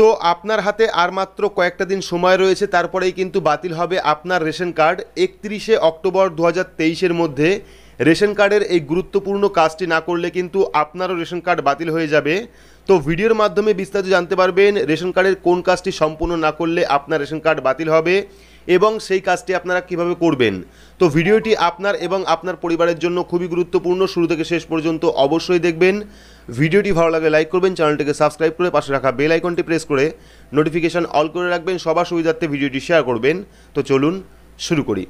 তো আপনার হাতে আর মাত্র কয়েকটা দিন সময় রয়েছে তারপরেই কিন্তু বাতিল হবে আপনার রেশন কার্ড একত্রিশে অক্টোবর দু হাজার মধ্যে রেশন কার্ডের এই গুরুত্বপূর্ণ কাজটি না করলে কিন্তু আপনারও রেশন কার্ড বাতিল হয়ে যাবে তো ভিডিওর মাধ্যমে বিস্তারিত জানতে পারবেন রেশন কার্ডের কোন কাজটি সম্পূর্ণ না করলে আপনার রেশন কার্ড বাতিল হবে এবং সেই কাজটি আপনারা কিভাবে করবেন তো ভিডিওটি আপনার এবং আপনার পরিবারের জন্য খুবই গুরুত্বপূর্ণ শুরু থেকে শেষ পর্যন্ত অবশ্যই দেখবেন ভিডিওটি ভালো লাগে লাইক করবেন চ্যানেলটিকে সাবস্ক্রাইব করে পাশে রাখা বেল আইকনটি প্রেস করে নোটিফিকেশান অল করে রাখবেন সবার সুবিধার্থে ভিডিওটি শেয়ার করবেন তো চলুন শুরু করি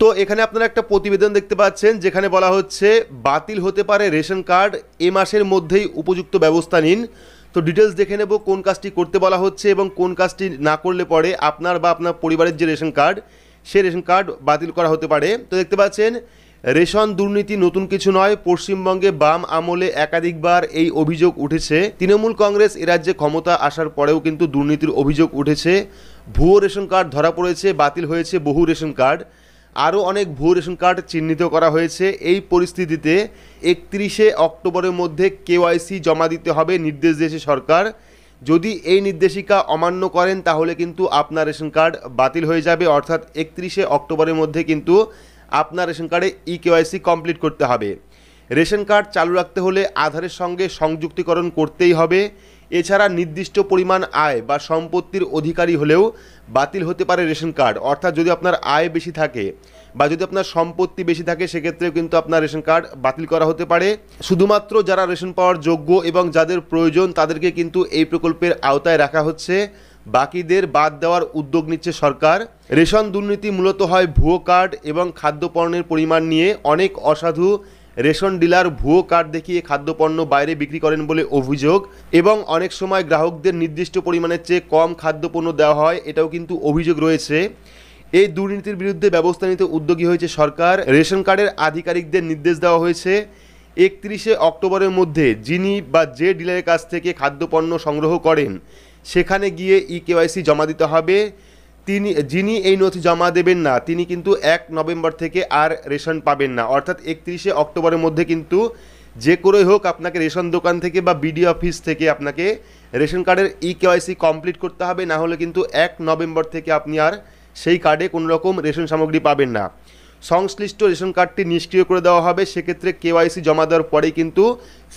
তো এখানে আপনারা একটা প্রতিবেদন দেখতে পাচ্ছেন যেখানে বলা হচ্ছে বাতিল হতে পারে রেশন কার্ড এ মাসের মধ্যেই উপযুক্ত ব্যবস্থা নিন তো ডিটেলস দেখে নেব কোন কাজটি করতে বলা হচ্ছে এবং কোন কাজটি না করলে পরে আপনার বা আপনার পরিবারের যে রেশন কার্ড সে রেশন কার্ড বাতিল করা হতে পারে তো দেখতে পাচ্ছেন রেশন দুর্নীতি নতুন কিছু নয় পশ্চিমবঙ্গে বাম আমলে একাধিকবার এই অভিযোগ উঠেছে তৃণমূল কংগ্রেস এ রাজ্যে ক্ষমতা আসার পরেও কিন্তু দুর্নীতির অভিযোগ উঠেছে ভুয়ো রেশন কার্ড ধরা পড়েছে বাতিল হয়েছে বহু রেশন কার্ড আরও অনেক ভুয়ো রেশন কার্ড চিহ্নিত করা হয়েছে এই পরিস্থিতিতে একত্রিশে অক্টোবরের মধ্যে কেওয়াইসি জমা দিতে হবে নির্দেশ দিয়েছে সরকার যদি এই নির্দেশিকা অমান্য করেন তাহলে কিন্তু আপনার রেশন কার্ড বাতিল হয়ে যাবে অর্থাৎ একত্রিশে অক্টোবরের মধ্যে কিন্তু আপনার রেশন কার্ডে ই কেওয়াইসি কমপ্লিট করতে হবে রেশন কার্ড চালু রাখতে হলে আধারের সঙ্গে সংযুক্তিকরণ করতেই হবে এছাড়া নির্দিষ্ট পরিমাণ আয় বা সম্পত্তির অধিকারী হলেও বাতিল হতে পারে রেশন কার্ড অর্থাৎ যদি আপনার আয় বেশি থাকে বা যদি আপনার সম্পত্তি বেশি থাকে সেক্ষেত্রেও কিন্তু আপনার রেশন কার্ড বাতিল করা হতে পারে শুধুমাত্র যারা রেশন পাওয়ার যোগ্য এবং যাদের প্রয়োজন তাদেরকে কিন্তু এই প্রকল্পের আওতায় রাখা হচ্ছে বাকিদের বাদ দেওয়ার উদ্যোগ নিচ্ছে সরকার রেশন দুর্নীতি মূলত হয় ভুয়ো কার্ড এবং খাদ্যপণ্যের পরিমাণ নিয়ে অনেক অসাধু রেশন ডিলার ভুয়ো কার্ড দেখিয়ে খাদ্যপণ্য বাইরে বিক্রি করেন বলে অভিযোগ এবং অনেক সময় গ্রাহকদের নির্দিষ্ট পরিমাণের চেয়ে কম খাদ্যপণ্য দেওয়া হয় এটাও কিন্তু অভিযোগ রয়েছে এই দুর্নীতির বিরুদ্ধে ব্যবস্থা নিতে উদ্যোগী হয়েছে সরকার রেশন কার্ডের আধিকারিকদের নির্দেশ দেওয়া হয়েছে একত্রিশে অক্টোবরের মধ্যে যিনি বা যে ডিলারের কাছ থেকে খাদ্যপণ্য সংগ্রহ করেন সেখানে গিয়ে ই কেওয়াইসি জমা দিতে হবে তিনি যিনি এই নথি জমা দেবেন না তিনি কিন্তু এক নভেম্বর থেকে আর রেশন পাবেন না অর্থাৎ একত্রিশে অক্টোবরের মধ্যে কিন্তু যে করেই হোক আপনাকে রেশন দোকান থেকে বা বিডি অফিস থেকে আপনাকে রেশন কার্ডের ই কেওয়াইসি কমপ্লিট করতে হবে না হলে কিন্তু এক নভেম্বর থেকে আপনি আর সেই কার্ডে কোনো রকম রেশন সামগ্রী পাবেন না সংশ্লিষ্ট রেশন কার্ডটি নিষ্ক্রিয় করে দেওয়া হবে সেক্ষেত্রে কেওয়াইসি জমা দেওয়ার পরেই কিন্তু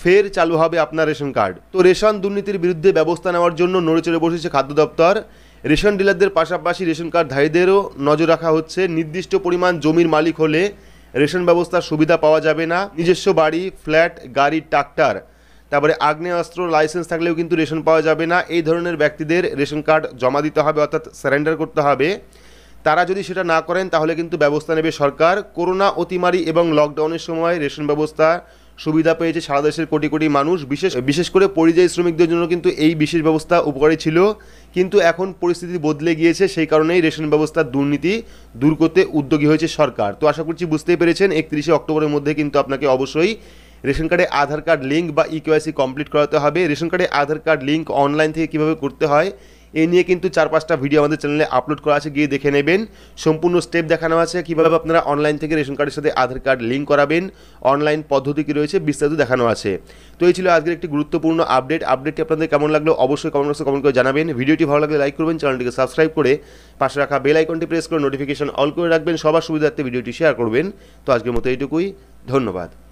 ফের চালু হবে আপনার রেশন কার্ড তো রেশন দুর্নীতির বিরুদ্ধে ব্যবস্থা নেওয়ার জন্য নড়েচড়ে বসেছে খাদ্য দপ্তর রেশন ডিলারদের পাশাপাশি রেশন কার্ডধারীদেরও নজর রাখা হচ্ছে নির্দিষ্ট পরিমাণ জমির মালিক হলে রেশন ব্যবস্থার সুবিধা পাওয়া যাবে না নিজস্ব বাড়ি ফ্ল্যাট গাড়ি ট্রাক্টর তারপরে আগ্নেয়াস্ত্র লাইসেন্স থাকলেও কিন্তু রেশন পাওয়া যাবে না এই ধরনের ব্যক্তিদের রেশন কার্ড জমা দিতে হবে অর্থাৎ সারেন্ডার করতে হবে তারা যদি সেটা না করেন তাহলে কিন্তু ব্যবস্থা নেবে সরকার করোনা অতিমারি এবং লকডাউনের সময় রেশন ব্যবস্থা সুবিধা পেয়েছে সারা দেশের কোটি কোটি মানুষ বিশেষ বিশেষ করে পরিযায়ী শ্রমিকদের জন্য কিন্তু এই বিশেষ ব্যবস্থা উপকারী ছিল কিন্তু এখন পরিস্থিতি বদলে গিয়েছে সেই কারণেই রেশন ব্যবস্থার দুর্নীতি দূর করতে উদ্যোগী হয়েছে সরকার তো আশা করছি বুঝতেই পেরেছেন একত্রিশে অক্টোবরের মধ্যে কিন্তু আপনাকে অবশ্যই রেশন কার্ডে আধার কার্ড লিঙ্ক বা ইকেওয়াইসি e কমপ্লিট করাতে হবে রেশন কার্ডে আধার কার্ড লিঙ্ক অনলাইন থেকে কীভাবে করতে হয় এ নিয়ে কিন্তু চার পাঁচটা ভিডিও আমাদের চ্যানেলে আপলোড করা আছে গিয়ে দেখে নেবেন সম্পূর্ণ স্টেপ দেখানো আছে কীভাবে আপনারা অনলাইন থেকে রেশন কার্ডের সাথে আধার কার্ড লিঙ্ক করাবেন অনলাইন পদ্ধতি কী রয়েছে বিস্তারিত দেখানো আছে তো এই ছিল আজকের একটি গুরুত্বপূর্ণ আপডেট আপডেটটি আপনাদের কেমন লাগলো অবশ্যই কমেন্ট বক্সে কমেন্ট করে জানাবেন ভিডিওটি ভালো লাগলে লাইক করবেন চ্যানেলটিকে সাবস্ক্রাইব করে পাশে রাখা বেল আইকনটি প্রেস করে নোটিফিকেশন অল করে রাখবেন সবার সুবিধার্থে ভিডিওটি শেয়ার করবেন তো আজকের মতো এইটুকুই ধন্যবাদ